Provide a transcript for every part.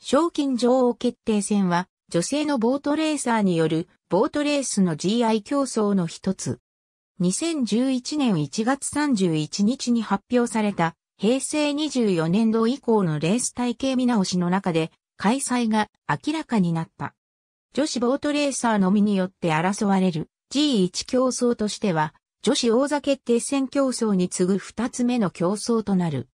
賞金女王決定戦は、女性のボートレーサーによる、ボートレースの GI 競争の一つ。2011年1月31日に発表された、平成24年度以降のレース体系見直しの中で、開催が明らかになった。女子ボートレーサーのみによって争われる G1 競争としては、女子王座決定戦競争に次ぐ二つ目の競争となる。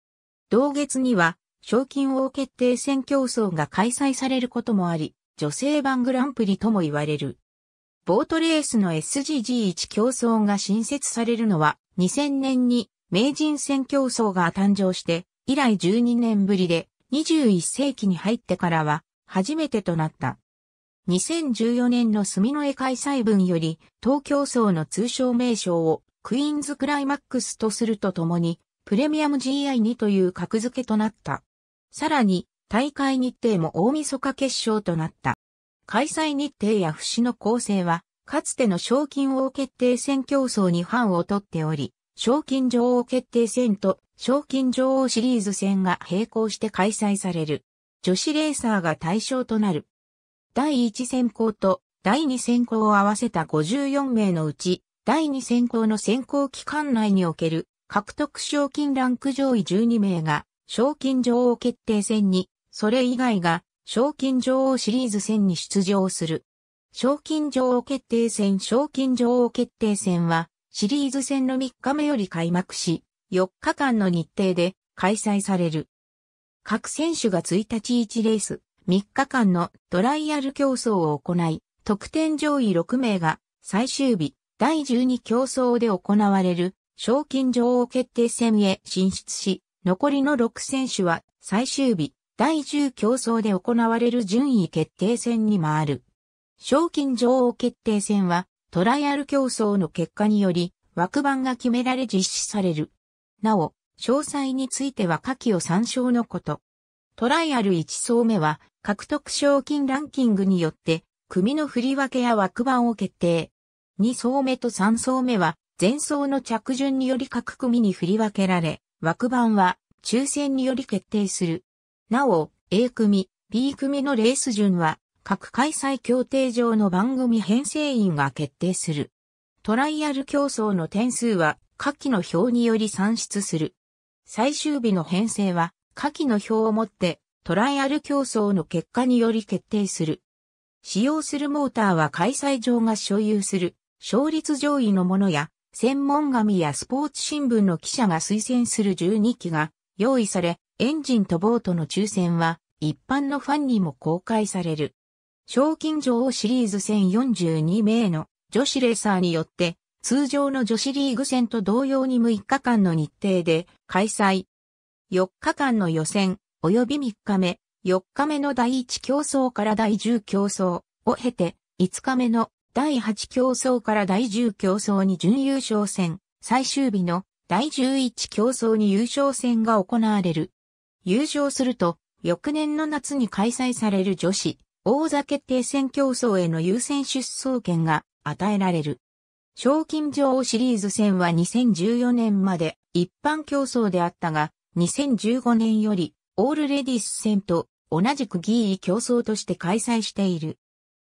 同月には、賞金王決定戦競争が開催されることもあり、女性版グランプリとも言われる。ボートレースの SGG1 競争が新設されるのは2000年に名人戦競争が誕生して以来12年ぶりで21世紀に入ってからは初めてとなった。2014年の住の絵開催分より東京層の通称名称をクイーンズクライマックスとするとともにプレミアム GI2 という格付けとなった。さらに、大会日程も大晦日決勝となった。開催日程や節の構成は、かつての賞金王決定戦競争に範を取っており、賞金女王決定戦と賞金女王シリーズ戦が並行して開催される。女子レーサーが対象となる。第1選考と第2選考を合わせた54名のうち、第2選考の選考期間内における獲得賞金ランク上位12名が賞金女王決定戦に、それ以外が賞金女王シリーズ戦に出場する。賞金女王決定戦賞金女王決定戦はシリーズ戦の3日目より開幕し、4日間の日程で開催される。各選手が1日1レース、3日間のトライアル競争を行い、得点上位6名が最終日第12競争で行われる賞金女王決定戦へ進出し、残りの6選手は最終日、第10競争で行われる順位決定戦に回る。賞金女王決定戦はトライアル競争の結果により枠番が決められ実施される。なお、詳細については下記を参照のこと。トライアル1層目は獲得賞金ランキングによって組の振り分けや枠番を決定。2層目と3層目は前層の着順により各組に振り分けられ、枠番は抽選により決定する。なお、A 組、B 組のレース順は、各開催協定上の番組編成員が決定する。トライアル競争の点数は、下記の表により算出する。最終日の編成は、下記の表をもって、トライアル競争の結果により決定する。使用するモーターは開催場が所有する、勝率上位のものや、専門紙やスポーツ新聞の記者が推薦する12機が用意され、エンジンとボートの抽選は一般のファンにも公開される。賞金女王シリーズ1042名の女子レーサーによって通常の女子リーグ戦と同様に6日間の日程で開催。4日間の予選及び3日目、4日目の第1競争から第10競争を経て5日目の第8競争から第10競争に準優勝戦、最終日の第11競争に優勝戦が行われる。優勝すると、翌年の夏に開催される女子、王座決定戦競争への優先出走権が与えられる。賞金女王シリーズ戦は2014年まで一般競争であったが、2015年よりオールレディス戦と同じく議ー競争として開催している。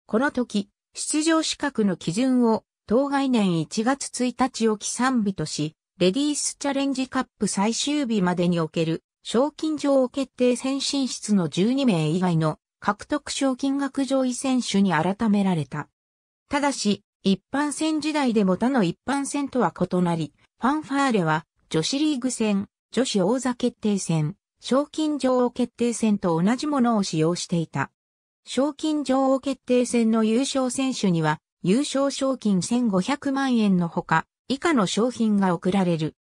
この時、出場資格の基準を、当該年1月1日を起算日とし、レディースチャレンジカップ最終日までにおける、賞金上決定戦進出の12名以外の獲得賞金額上位選手に改められた。ただし、一般戦時代でも他の一般戦とは異なり、ファンファーレは女子リーグ戦、女子王座決定戦、賞金女王決定戦と同じものを使用していた。賞金女王決定戦の優勝選手には、優勝賞金1500万円のほか、以下の商品が贈られる。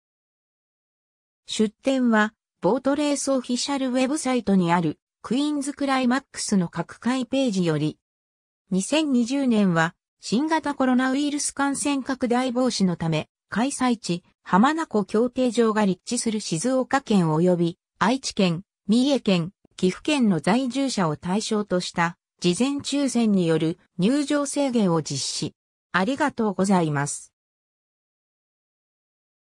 出展は、ボートレースオフィシャルウェブサイトにある、クイーンズクライマックスの各回ページより、2020年は、新型コロナウイルス感染拡大防止のため、開催地、浜名湖協定場が立地する静岡県及び、愛知県、三重県、岐阜県の在住者を対象とした事前抽選による入場制限を実施。ありがとうございます。